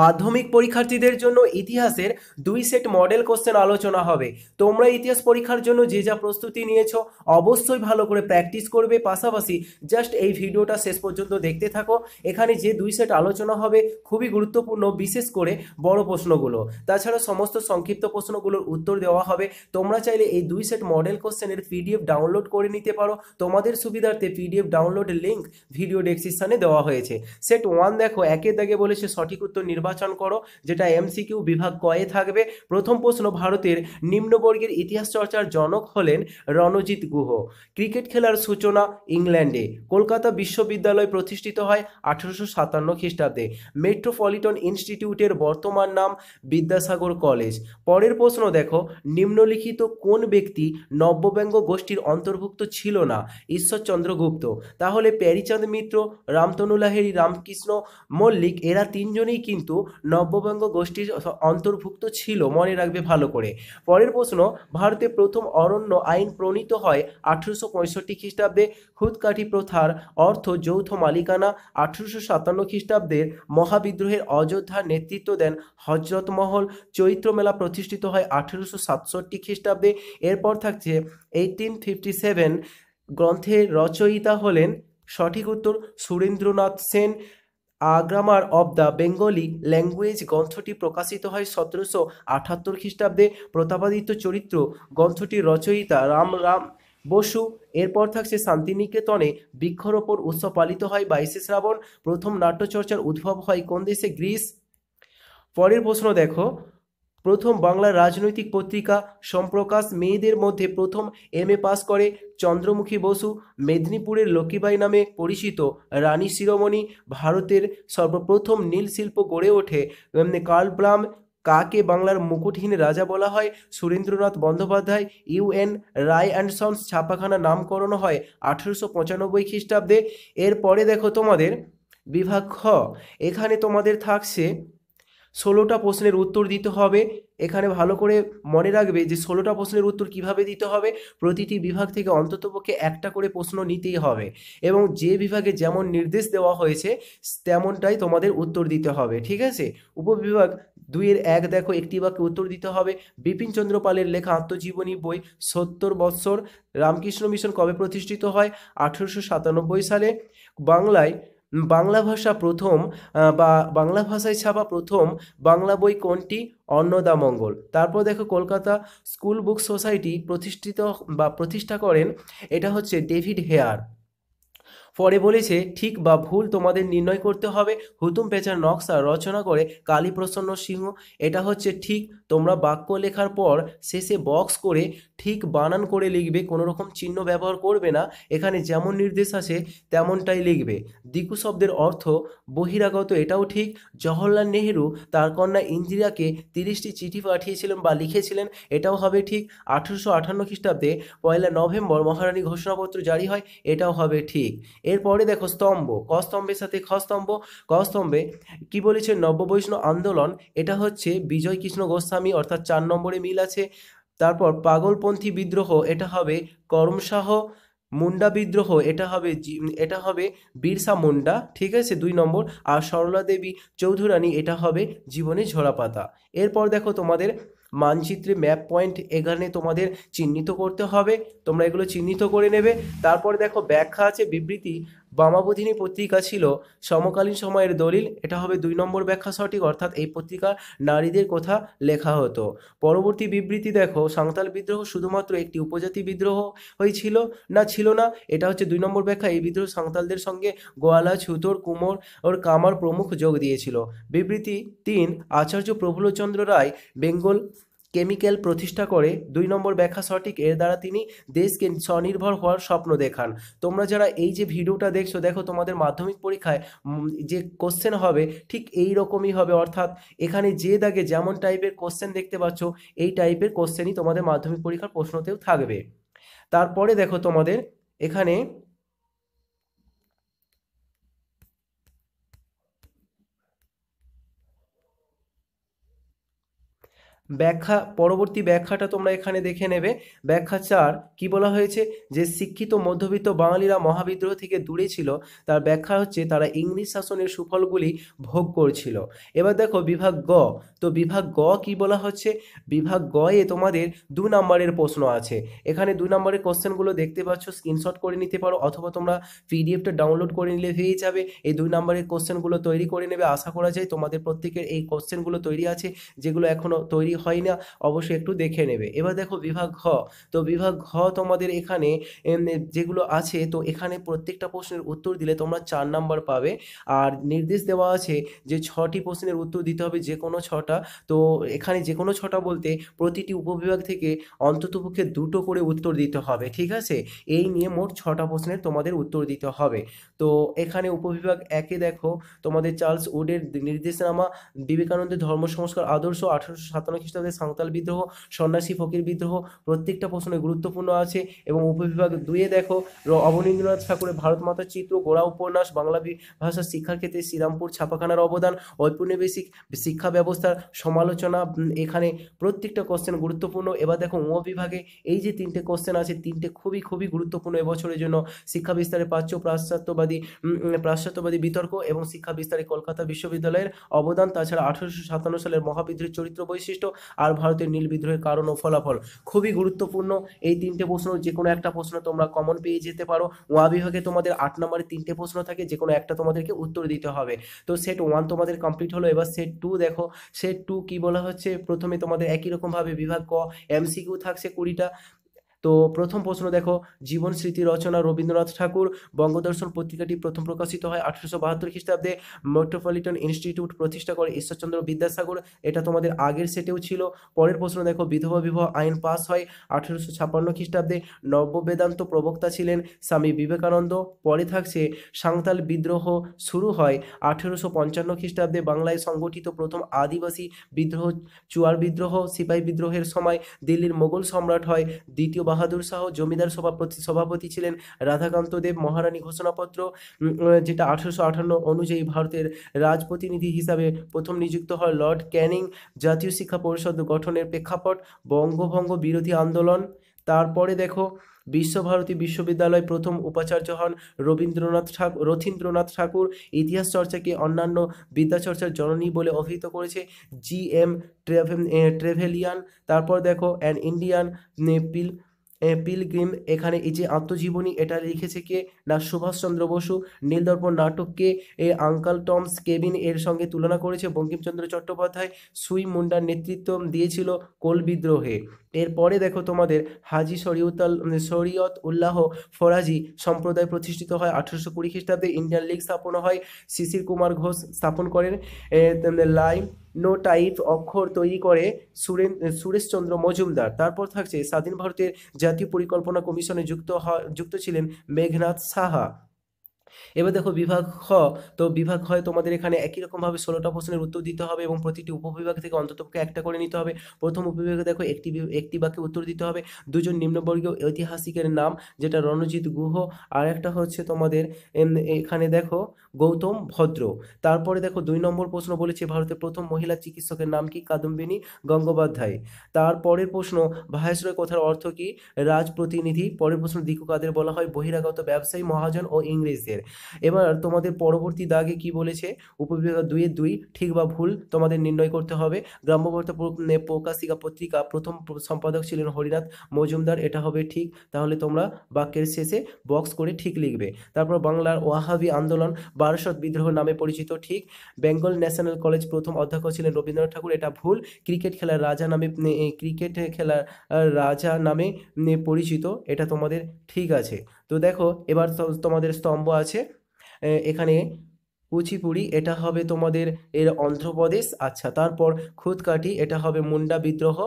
মাধ্যমিক পরীক্ষার্থীদের জন্য ইতিহাসের দুই সেট মডেল কোশ্চেন আলোচনা হবে তোমরা ইতিহাস পরীক্ষার জন্য যে যা প্রস্তুতি নিয়েছো অবশ্যই ভালো করে প্র্যাকটিস করবে পাশাপাশি জাস্ট এই ভিডিওটা শেষ পর্যন্ত দেখতে থাকো এখানে যে দুই সেট আলোচনা হবে খুবই গুরুত্বপূর্ণ বিশেষ করে বড় প্রশ্নগুলো তাছাড়া সমস্ত সংক্ষিপ্ত প্রশ্নগুলোর উত্তর দেওয়া হবে তোমরা চাইলে এই দুই সেট মডেল কোশ্চেনের পিডিএফ ডাউনলোড করে নিতে পারো তোমাদের সুবিধার্থে পিডিএফ ডাউনলোড লিঙ্ক ভিডিও ডেসক্রিপশানে দেওয়া হয়েছে সেট ওয়ান দেখো একের দাগে বলেছে সঠিক উত্তর নির্বাচন করো যেটা এমসিকিউ বিভাগ কয়ে থাকবে প্রথম প্রশ্ন ভারতের নিম্নবর্গের ইতিহাস চর্চার জনক হলেন রণজিৎ গুহ ক্রিকেট খেলার সূচনা ইংল্যান্ডে কলকাতা বিশ্ববিদ্যালয় প্রতিষ্ঠিত হয় আঠেরোশো সাতান্ন খ্রিস্টাব্দে মেট্রোপলিটন ইনস্টিটিউটের বর্তমান নাম বিদ্যাসাগর কলেজ পরের প্রশ্ন দেখো নিম্নলিখিত কোন ব্যক্তি নব্যব্যঙ্গ গোষ্ঠীর অন্তর্ভুক্ত ছিল না ঈশ্বরচন্দ্র গুপ্ত তাহলে প্যারিচাঁদ মিত্র রামতনুলাহেরি রামকৃষ্ণ মল্লিক এরা তিনজনেই কিন্তু কিন্তু নব্যবঙ্গ গোষ্ঠীর অন্তর্ভুক্ত ছিল মনে রাখবে ভালো করে পরের প্রশ্ন ভারতে প্রথম অরণ্য আইন প্রণীত হয় আঠেরোশো পঁয়ষট্টি খ্রিস্টাব্দে খুদকাঠি প্রথার অর্থ যৌথ মালিকানা আঠারোশো সাতান্ন খ্রিস্টাব্দের মহাবিদ্রোহের অযোধ্যার নেতৃত্ব দেন হজরত মহল চৈত্র মেলা প্রতিষ্ঠিত হয় আঠেরোশো সাতষট্টি খ্রিস্টাব্দে এরপর থাকছে এইটিন ফিফটি সেভেন গ্রন্থের রচয়িতা হলেন সঠিক উত্তর Surendranath Sen A grammar of the Bengali language গ্রন্থটি প্রকাশিত হয় সতেরোশো আঠাত্তর খ্রিস্টাব্দে প্রতাপাদিত্য চরিত্র গ্রন্থটির রচয়িতা রাম রাম বসু এরপর থাকছে শান্তিনিকেতনে বৃক্ষরোপণ উৎসব পালিত হয় বাইশে শ্রাবণ প্রথম নাট্যচর্চার উদ্ভব হয় কোন দেশে গ্রিস পরের প্রশ্ন দেখো প্রথম বাংলার রাজনৈতিক পত্রিকা সম্প্রকাশ মেয়েদের মধ্যে প্রথম এম এ পাস করে চন্দ্রমুখী বসু মেদিনীপুরের লক্ষ্মীবাই নামে পরিচিত রানী শিরোমণি ভারতের সর্বপ্রথম নীল শিল্প গড়ে ওঠে কার্ল ব্রাম কাকে বাংলার মুকুটহীন রাজা বলা হয় Surendranath Bandyopadhyay U N Ray and sons ছাপাখানা নামকরণ হয় আঠেরোশো পঁচানব্বই খ্রিস্টাব্দে এরপরে দেখো তোমাদের বিভাগ খ এখানে তোমাদের থাকছে ষোলোটা প্রশ্নের উত্তর দিতে হবে এখানে ভালো করে মনে রাখবে যে ষোলোটা প্রশ্নের উত্তর কিভাবে দিতে হবে প্রতিটি বিভাগ থেকে অন্ততপক্ষে একটা করে প্রশ্ন নিতেই হবে এবং যে বিভাগে যেমন নির্দেশ দেওয়া হয়েছে তেমনটাই তোমাদের উত্তর দিতে হবে ঠিক আছে উপবিভাগ দুইয়ের এক দেখো একটি বাক্যে উত্তর দিতে হবে বিপিনচন্দ্র পালের লেখা আত্মজীবনী বই সত্তর বৎসর রামকৃষ্ণ মিশন কবে প্রতিষ্ঠিত হয় আঠেরোশো সাতানব্বই সালে বাংলায় বাংলা ভাষা প্রথম বা বাংলা ভাষায় ছাপা প্রথম বাংলা বই কোনটি অন্নদামঙ্গল তারপর দেখো কলকাতা স্কুল বুক সোসাইটি প্রতিষ্ঠিত বা প্রতিষ্ঠা করেন এটা হচ্ছে ডেভিড হেয়ার পরে বলেছে ঠিক বা ভুল তোমাদের নির্ণয় করতে হবে হুতুম পেঁচার নকশা রচনা করে কালীপ্রসন্ন সিংহ এটা হচ্ছে ঠিক তোমরা বাক্য লেখার পর শেষে বক্স করে ঠিক বানান করে লিখবে কোনো রকম চিহ্ন ব্যবহার করবে না এখানে যেমন নির্দেশ আছে তেমনটাই লিখবে দিকু শব্দের অর্থ বহিরাগত এটাও ঠিক জওহরলাল নেহেরু তার কন্যা ইন্দিরাকে তিরিশটি চিঠি পাঠিয়েছিলেন বা লিখেছিলেন এটাও হবে ঠিক আঠেরোশো আঠান্ন খ্রিস্টাব্দে পয়লা নভেম্বর মহারানী ঘোষণাপত্র জারি হয় এটাও হবে ঠিক এরপরে দেখো স্তম্ভ ক স্তম্ভের সাথে খ স্তম্ভ ক স্তম্ভে কী বলেছে নববৈষ্ণব আন্দোলন এটা হচ্ছে বিজয় কৃষ্ণ গোস্বামী অর্থাৎ চার নম্বরে মিল আছে তারপর পাগলপন্থী বিদ্রোহ এটা হবে করমশাহ মুন্ডা বিদ্রোহ এটা হবে এটা হবে বিরসা মুন্ডা ঠিক আছে দুই নম্বর আর সরলা দেবী চৌধুরানী এটা হবে জীবনে ঝোড়া পাতা এরপর দেখো তোমাদের মানচিত্রে ম্যাপ পয়েন্ট এখানে তোমাদের চিহ্নিত করতে হবে তোমরা এগুলো চিহ্নিত করে নেবে তারপরে দেখো ব্যাখ্যা আছে বিবৃতি বামাবোধিনী পত্রিকা ছিল সমকালীন সময়ের দলিল এটা হবে দুই নম্বর ব্যাখ্যা সঠিক অর্থাৎ এই পত্রিকা নারীদের কথা লেখা হতো পরবর্তী বিবৃতি দেখো সাঁওতাল বিদ্রোহ শুধুমাত্র একটি উপজাতি বিদ্রোহ হয়েছিল না ছিল না এটা হচ্ছে দুই নম্বর ব্যাখ্যা এই বিদ্রোহ সাঁওতালদের সঙ্গে গোয়ালা ছুতর কুমোর ওর কামার প্রমুখ যোগ দিয়েছিল বিবৃতি তিন আচার্য প্রফুল্লচন্দ্র রায় বেঙ্গল কেমিক্যাল প্রতিষ্ঠা করে দুই নম্বর ব্যাখ্যা সঠিক এর দ্বারা তিনি দেশকে স্বনির্ভর হওয়ার স্বপ্ন দেখান তোমরা যারা এই যে ভিডিওটা দেখছো দেখো তোমাদের মাধ্যমিক পরীক্ষায় যে কোশ্চেন হবে ঠিক এই রকমই হবে অর্থাৎ এখানে যে দাগে যেমন টাইপের কোশ্চেন দেখতে পাচ্ছ এই টাইপের কোশ্চেনই তোমাদের মাধ্যমিক পরীক্ষার প্রশ্নতেও থাকবে তারপরে দেখো তোমাদের এখানে ব্যাখ্যা পরবর্তী ব্যাখ্যাটা তোমরা এখানে দেখে নেবে ব্যাখ্যা চার কি বলা হয়েছে যে শিক্ষিত মধ্যবিত্ত বাঙালিরা মহাবিদ্রোহ থেকে দূরে ছিল তার ব্যাখ্যা হচ্ছে তারা ইংরেজ শাসনের সুফলগুলি ভোগ করছিল এবার দেখো বিভাগ গ তো বিভাগ গ কি বলা হচ্ছে বিভাগ গ এ তোমাদের দু নম্বরের প্রশ্ন আছে এখানে দু নম্বরের কোশ্চেনগুলো দেখতে পাচ্ছ স্ক্রিনশট করে নিতে পারো অথবা তোমরা পিডিএফটা ডাউনলোড করে নিলে পেয়ে যাবে এই দুই নম্বরের কোশ্চেনগুলো তৈরি করে নেবে আশা করা যায় তোমাদের প্রত্যেকের এই কোশ্চেনগুলো তৈরি আছে যেগুলো এখনও তৈরি হয় না অবশ্যই একটু দেখে নেবে এবার দেখো বিভাগ ঘ তো বিভাগ ঘ তোমাদের এখানে যেগুলো আছে তো এখানে প্রত্যেকটা প্রশ্নের উত্তর দিলে তোমরা চার নাম্বার পাবে আর নির্দেশ দেওয়া আছে যে ছটি প্রশ্নের উত্তর দিতে হবে যে কোনো ছটা তো এখানে যে কোনো ছটা বলতে প্রতিটি উপবিভাগ থেকে অন্ততপক্ষে দুটো করে উত্তর দিতে হবে ঠিক আছে এই নিয়ে মোট ছটা প্রশ্নের তোমাদের উত্তর দিতে হবে তো এখানে উপবিভাগ একে দেখো তোমাদের চার্লস উডের নির্দেশনামা বিবেকানন্দের ধর্ম সংস্কার আদর্শ আঠারোশো সাতান্ন খ্রিস্টাব্দে সাঁওতাল বিদ্রোহ সন্ন্যাসী ফকির বিদ্রোহ প্রত্যেকটা প্রশ্নে গুরুত্বপূর্ণ আছে এবং উপবিভাগ দুয়ে দেখো অবনীন্দ্রনাথ ঠাকুরের ভারত মাতার চিত্র গোড়া উপন্যাস বাংলা ভাষা শিক্ষার ক্ষেত্রে শ্রীরামপুর ছাপাখানার অবদান ঔপনিবেশিক শিক্ষা ব্যবস্থার সমালোচনা এখানে প্রত্যেকটা কোশ্চেন গুরুত্বপূর্ণ এবার দেখো উম বিভাগে এই যে তিনটে কোশ্চেন আছে তিনটে খুবই খুবই গুরুত্বপূর্ণ এবছরের জন্য শিক্ষা বিস্তারে প্রাচ্য প্রাশ্চাত্যবাদী প্রাশ্চাত্যবাদী বিতর্ক এবং শিক্ষা বিস্তারে কলকাতা বিশ্ববিদ্যালয়ের অবদান তাছাড়া আঠারোশো সাতান্ন সালের মহাবিদ্রোহের চরিত্র বৈশিষ্ট্য আর ভারতের নীল বিদ্রোহের কারণ ও ফলাফল খুবই গুরুত্বপূর্ণ এই তিনটে প্রশ্ন যে কোনো একটা প্রশ্ন তোমরা কমন পেয়ে যেতে পারো ওয়া বিভাগে তোমাদের আট নম্বরে তিনটে প্রশ্ন থাকে যে কোনো একটা তোমাদেরকে উত্তর দিতে হবে তো সেট ওয়ান তোমাদের কমপ্লিট হলো এবার সেট টু দেখো সেট টু কি বলা হচ্ছে প্রথমে তোমাদের একই রকমভাবে বিভাগ ক এমসিকিউ থাকছে কুড়িটা তো প্রথম প্রশ্ন দেখো জীবন স্মৃতি রচনা রবীন্দ্রনাথ ঠাকুর বঙ্গদর্শন পত্রিকাটি প্রথম প্রকাশিত হয় আঠারোশো বাহাত্তর খ্রিস্টাব্দে মেট্রোপলিটন ইনস্টিটিউট প্রতিষ্ঠা করে ঈশ্বরচন্দ্র বিদ্যাসাগর এটা তোমাদের আগের সেটেও ছিল পরের প্রশ্ন দেখো বিধবা বিবাহ আইন পাস হয় আঠেরোশো ছাপ্পান্ন খ্রিস্টাব্দে নব্য বেদান্ত প্রবক্তা ছিলেন স্বামী বিবেকানন্দ পরে থাকছে সাঁওতাল বিদ্রোহ শুরু হয় আঠেরোশো পঞ্চান্ন খ্রিস্টাব্দে বাংলায় সংগঠিত প্রথম আদিবাসী বিদ্রোহ চুয়ার বিদ্রোহ সিপাহী বিদ্রোহের সময় দিল্লির মোগল সম্রাট হয় দ্বিতীয় বাহাদুর শাহ জমিদার সভাপতি সভাপতি ছিলেন রাধাকান্ত দেব মহারানী ঘোষণাপত্র যেটা আঠারোশো আঠান্ন অনুযায়ী ভারতের রাজপ্রতিনিধি হিসাবে প্রথম নিযুক্ত হয় লর্ড ক্যানিং জাতীয় শিক্ষা পরিষদ গঠনের প্রেক্ষাপট বঙ্গভঙ্গ বিরোধী আন্দোলন তারপরে দেখো বিশ্বভারতী বিশ্ববিদ্যালয় প্রথম উপাচার্য হন রবীন্দ্রনাথ ঠাকুর রথীন্দ্রনাথ ঠাকুর ইতিহাস চর্চাকে অন্যান্য বিদ্যাচর্চার জননী বলে অভিহিত করেছে জি এম ট্রেভেলিয়ান তারপর দেখো অ্যান ইন্ডিয়ান নেপিল পিলগ্রিম এখানে এই যে আত্মজীবনী এটা লিখেছে কে না সুভাষচন্দ্র বসু নীলদর্পণ নাটককে এ আঙ্কাল টমস কেবিন এর সঙ্গে তুলনা করেছে বঙ্কিমচন্দ্র চট্টোপাধ্যায় সুই মুন্ডার নেতৃত্ব দিয়েছিল কোল বিদ্রোহে এরপরে দেখো তোমাদের হাজি শরিয়তাল শরিয়ত উল্লাহ ফরাজি সম্প্রদায় প্রতিষ্ঠিত হয় আঠারোশো কুড়ি খ্রিস্টাব্দে ইন্ডিয়ান লীগ স্থাপন হয় শিশির কুমার ঘোষ স্থাপন করেন লাই নো টাইপ অক্ষর তৈরি করে সুরেন সুরেশচন্দ্র মজুমদার তারপর থাকছে স্বাধীন ভারতের জাতীয় পরিকল্পনা কমিশনে যুক্ত যুক্ত ছিলেন মেঘনাথ সাহা এবার দেখো বিভাগ খ তো বিভাগ হয় তোমাদের এখানে একই রকমভাবে ষোলোটা প্রশ্নের উত্তর দিতে হবে এবং প্রতিটি উপবিভাগ থেকে অন্ততপক্ষে একটা করে নিতে হবে প্রথম উপবিভাগে দেখো একটি একটি বাক্যে উত্তর দিতে হবে দুজন নিম্নবর্গীয় ঐতিহাসিকের নাম যেটা রণজিৎ গুহ আর একটা হচ্ছে তোমাদের এখানে দেখো গৌতম ভদ্র তারপরে দেখো দুই নম্বর প্রশ্ন বলেছে ভারতের প্রথম মহিলা চিকিৎসকের নাম কি কাদম্বিনী গঙ্গোপাধ্যায় তারপরের প্রশ্ন ভাইসরয় কথার অর্থ কি রাজপ্রতিনিধি পরের প্রশ্ন দিকু কাদের বলা হয় বহিরাগত ব্যবসায়ী মহাজন ও ইংরেজদের এবার তোমাদের পরবর্তী দাগে কি বলেছে উপবিভাগ দুইয়ের দুই ঠিক বা ভুল তোমাদের নির্ণয় করতে হবে গ্রাম্যবর্তা প্রকাশিকা পত্রিকা প্রথম সম্পাদক ছিলেন হরিনাথ মজুমদার এটা হবে ঠিক তাহলে তোমরা বাক্যের শেষে বক্স করে ঠিক লিখবে তারপর বাংলার ওয়াহাবি আন্দোলন বারসদ বিদ্রোহ নামে পরিচিত ঠিক বেঙ্গল ন্যাশনাল কলেজ প্রথম অধ্যক্ষ ছিলেন রবীন্দ্রনাথ ঠাকুর এটা ভুল ক্রিকেট খেলার রাজা নামে ক্রিকেট খেলার রাজা নামে পরিচিত এটা তোমাদের ঠিক আছে তো দেখো এবার তোমাদের স্তম্ভ আছে এখানে কুচিপুড়ি এটা হবে তোমাদের এর অন্ধ্রপ্রদেশ আচ্ছা তারপর খুদকাঠি এটা হবে মুন্ডা বিদ্রোহ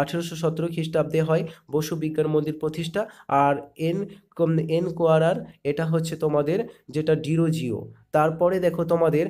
আঠেরোশো সতেরো খ্রিস্টাব্দে হয় বসু বিজ্ঞান মন্দির প্রতিষ্ঠা আর এন এন কোয়ারার এটা হচ্ছে তোমাদের যেটা ডিরো জিও তারপরে দেখো তোমাদের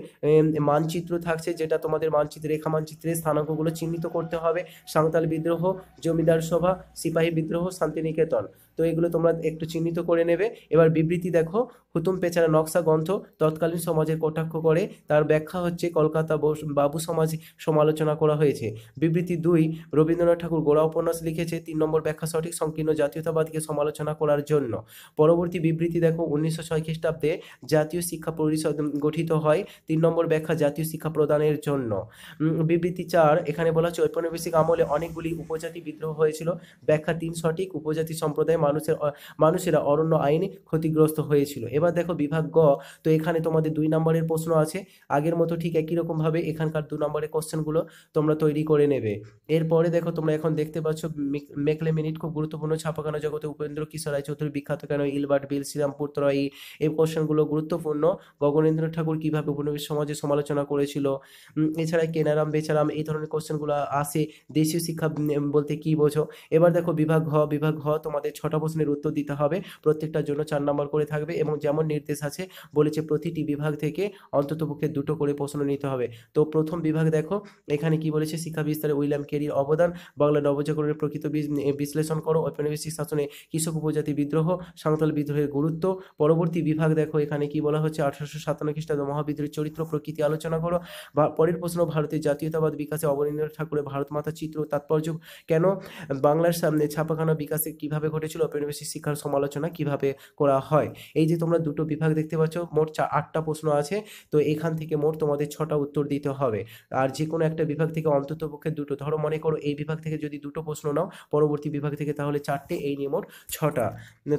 মানচিত্র থাকছে যেটা তোমাদের মানচিত্র রেখা মানচিত্রে স্থানাঙ্কগুলো চিহ্নিত করতে হবে সাঁওতাল বিদ্রোহ জমিদার সভা সিপাহী বিদ্রোহ শান্তিনিকেতন তো এগুলো তোমরা একটু চিহ্নিত করে নেবে এবার বিবৃতি দেখো হুতুম পেছারা নকশা গ্রন্থ তৎকালীন সমাজের কটাক্ষ করে তার ব্যাখ্যা হচ্ছে কলকাতা বাবু সমাজ সমালোচনা করা হয়েছে বিবৃতি দুই রবীন্দ্রনাথ ঠাকুর গোড়া উপন্যাস লিখেছে তিন নম্বর ব্যাখ্যা সঠিক সংকীর্ণ জাতীয়তাবাদকে সমালোচনা করার জন্য পরবর্তী বিবৃতি দেখো উনিশশো ছয় খ্রিস্টাব্দে জাতীয় শিক্ষা পরিষদ গঠিত হয় তিন নম্বর ব্যাখ্যা জাতীয় শিক্ষা প্রদানের জন্য বিবৃতি চার এখানে বলা হচ্ছে ঔপনিবেশিক আমলে অনেকগুলি উপজাতি বিদ্রোহ হয়েছিল ব্যাখ্যা তিন সঠিক উপজাতি সম্প্রদায় মানুষের মানুষেরা অরণ্য আইনে ক্ষতিগ্রস্ত হয়েছিল এবার দেখো বিভাগ গ তো এখানে তোমাদের দুই নম্বরের প্রশ্ন আছে আগের মতো ঠিক একই রকমভাবে এখানকার দু নম্বরের কোশ্চেনগুলো তোমরা তৈরি করে নেবে এরপরে দেখো তোমরা এখন দেখতে পাচ্ছ মেকলে মিনিট খুব গুরুত্বপূর্ণ ছাপাখানা জগতে উপেন্দ্র কিশোর রায়চৌধুরী বিখ্যাত কেন ইলবার্ট বিল শ্রীরামপুর তরাই এই কোশ্চেনগুলো গুরুত্বপূর্ণ গগনেন্দ্র ঠাকুর কীভাবে উপনিবেশ সমাজে সমালোচনা করেছিল এছাড়া কেনারাম বেচারাম এই ধরনের কোশ্চেনগুলো আসে দেশীয় শিক্ষা বলতে কি বোঝো এবার দেখো বিভাগ হ বিভাগ হ তোমাদের ছটা ছটা প্রশ্নের উত্তর দিতে হবে প্রত্যেকটার জন্য চার নম্বর করে থাকবে এবং যেমন নির্দেশ আছে বলেছে প্রতিটি বিভাগ থেকে অন্ততপক্ষে দুটো করে প্রশ্ন নিতে হবে তো প্রথম বিভাগ দেখো এখানে কি বলেছে শিক্ষা বিস্তারে উইলিয়াম কেরির অবদান বাংলা নবজাগরণের প্রকৃত বিশ্লেষণ করো ঔপনিবেশিক শাসনে কৃষক উপজাতি বিদ্রোহ সাঁওতাল বিদ্রোহের গুরুত্ব পরবর্তী বিভাগ দেখো এখানে কি বলা হচ্ছে আঠারোশো সাতান্ন খ্রিস্টাব্দ মহাবিদ্রোহের চরিত্র প্রকৃতি আলোচনা করো বা পরের প্রশ্ন ভারতের জাতীয়তাবাদ বিকাশে অবনীন্দ্রনাথ ঠাকুরের ভারত মাতা চিত্র তাৎপর্য কেন বাংলার সামনে ছাপাখানা বিকাশে কিভাবে ঘটেছিল ঔপনিবেশিক শিক্ষার সমালোচনা কিভাবে করা হয় এই যে তোমরা দুটো বিভাগ দেখতে পাচ্ছ মোট চা আটটা প্রশ্ন আছে তো এখান থেকে মোট তোমাদের ছটা উত্তর দিতে হবে আর যে কোনো একটা বিভাগ থেকে অন্ততপক্ষে দুটো ধরো মনে করো এই বিভাগ থেকে যদি দুটো প্রশ্ন নাও পরবর্তী বিভাগ থেকে তাহলে চারটে এই নিয়ে মোট ছটা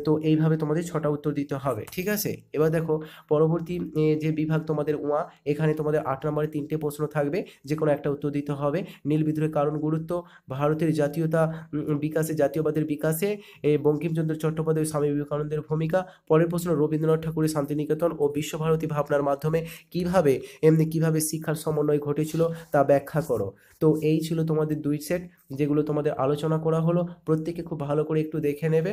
তো এইভাবে তোমাদের ছটা উত্তর দিতে হবে ঠিক আছে এবার দেখো পরবর্তী যে বিভাগ তোমাদের উয়া এখানে তোমাদের আট নম্বরে তিনটে প্রশ্ন থাকবে যে কোনো একটা উত্তর দিতে হবে নীল বিদ্রোহের কারণ গুরুত্ব ভারতের জাতীয়তা বিকাশে জাতীয়বাদের বিকাশে এবং বঙ্কিমচন্দ্র চট্টোপাধ্যায় স্বামী বিবেকানন্দের ভূমিকা পরের প্রশ্ন রবীন্দ্রনাথ ঠাকুরের শান্তিনিকেতন ও বিশ্বভারতী ভাবনার মাধ্যমে কিভাবে এমনি কিভাবে শিক্ষার সমন্বয় ঘটেছিল তা ব্যাখ্যা করো তো এই ছিল তোমাদের দুই সেট যেগুলো তোমাদের আলোচনা করা হলো প্রত্যেকে খুব ভালো করে একটু দেখে নেবে